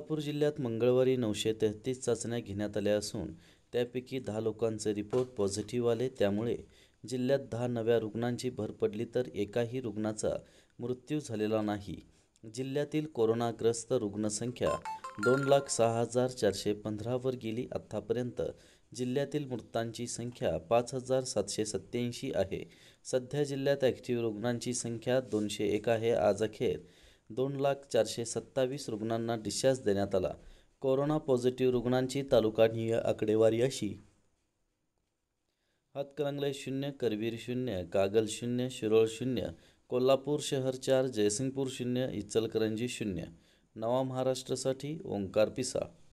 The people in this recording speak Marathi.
सोलापूर जिल्ह्यात मंगळवारी नऊशे तेहतीस चाचण्या घेण्यात आल्या असून त्यापैकी दहा लोकांचे रिपोर्ट पॉझिटिव्ह आले त्यामुळे जिल्ह्यात दहा नव्या रुग्णांची भर पडली तर एकाही रुग्णाचा मृत्यू झालेला नाही जिल्ह्यातील कोरोनाग्रस्त रुग्णसंख्या दोन लाख सहा हजार चारशे पंधरावर गेली आत्तापर्यंत जिल्ह्यातील मृतांची संख्या पाच हजार सातशे सत्त्याऐंशी आहे सध्या जिल्ह्यात ॲक्टिव्ह रुग्णांची संख्या दोनशे एक आहे आज अखेर दोन लाख चारशे सत्तावीस रुग्णांना डिस्चार्ज देण्यात आला कोरोना पॉझिटिव्ह रुग्णांची तालुकानीय आकडेवारी अशी हातकणंगले शून्य करवीर शून्य कागल शून्य शिरोळ शून्य कोल्हापूर शहर चार जयसिंगपूर शून्य इचलकरंजी शून्य नवा महाराष्ट्रासाठी ओंकार पिसा